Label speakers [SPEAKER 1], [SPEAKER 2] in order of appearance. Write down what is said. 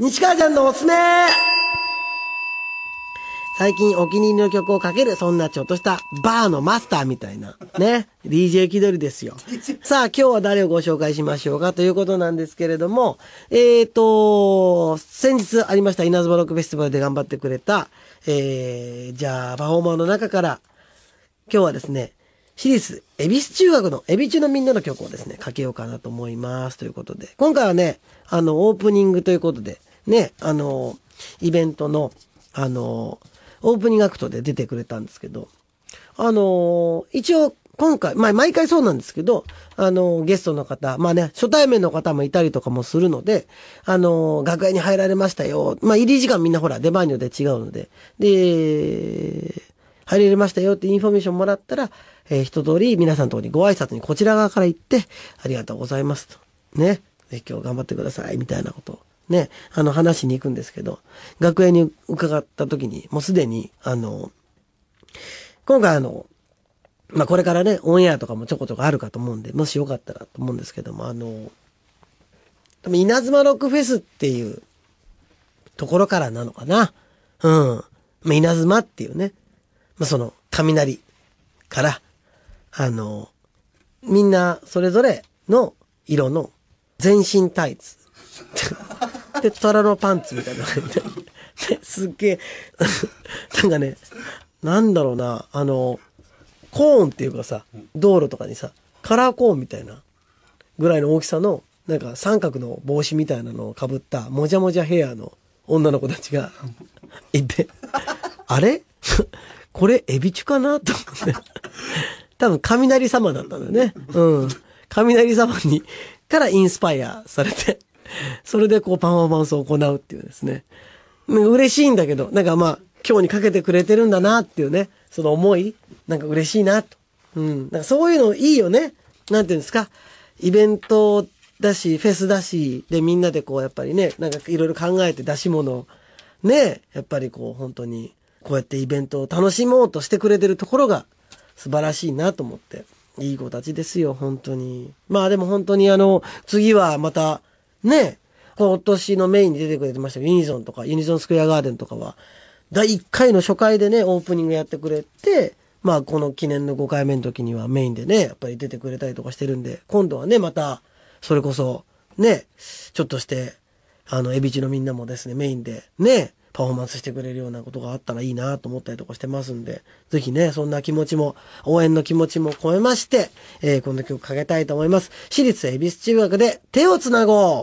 [SPEAKER 1] 西川ちゃんのおすすめ最近お気に入りの曲をかける、そんなちょっとしたバーのマスターみたいな、ね。DJ 気取りですよ。さあ、今日は誰をご紹介しましょうかということなんですけれども、えー、と、先日ありました稲妻ロックフェスティバルで頑張ってくれた、えー、じゃあ、パフォーマーの中から、今日はですね、シリス、恵比寿中学のエビ中のみんなの曲をですね、かけようかなと思います。ということで、今回はね、あの、オープニングということで、ね、あの、イベントの、あの、オープニングアクトで出てくれたんですけど、あの、一応、今回、まあ、毎回そうなんですけど、あの、ゲストの方、まあね、初対面の方もいたりとかもするので、あの、楽屋に入られましたよ。まあ、入り時間みんなほら、出番によって違うので、で、入れましたよってインフォメーションもらったら、えー、一通り皆さんのところにご挨拶にこちら側から行って、ありがとうございますと。ね。今日頑張ってください、みたいなことをね、あの話しに行くんですけど、学園に伺った時に、もうすでに、あの、今回あの、まあ、これからね、オンエアとかもちょこちょこあるかと思うんで、もしよかったらと思うんですけども、あの、多分稲妻ロックフェスっていうところからなのかな。うん。まあ、稲妻っていうね、まあ、その、雷から、あの、みんなそれぞれの色の全身タイツ。で、虎のパンツみたいな感じてすっげえ、なんかね、なんだろうな、あの、コーンっていうかさ、道路とかにさ、カラーコーンみたいなぐらいの大きさの、なんか三角の帽子みたいなのをかぶった、もじゃもじゃヘアの女の子たちがいて、あれ これエビチュかな と思って。多分雷様だったんだよね。うん。雷様に、からインスパイアされて。それでこうパフォーマンスを行うっていうですね。嬉しいんだけど、なんかまあ、今日にかけてくれてるんだなっていうね、その思い、なんか嬉しいなと。うん。なんかそういうのいいよね。なんていうんですか。イベントだし、フェスだし、でみんなでこうやっぱりね、なんかいろいろ考えて出し物ね、やっぱりこう本当に、こうやってイベントを楽しもうとしてくれてるところが素晴らしいなと思って。いい子たちですよ、本当に。まあでも本当にあの、次はまたね、今年のメインに出てくれてましたユニゾンとか、ユニゾンスクエアガーデンとかは、第1回の初回でね、オープニングやってくれて、まあ、この記念の5回目の時にはメインでね、やっぱり出てくれたりとかしてるんで、今度はね、また、それこそ、ね、ちょっとして、あの、エビチのみんなもですね、メインで、ね、パフォーマンスしてくれるようなことがあったらいいなと思ったりとかしてますんで、ぜひね、そんな気持ちも、応援の気持ちも込めまして、えー、この曲かけたいと思います。私立恵比寿中学で手をつなごう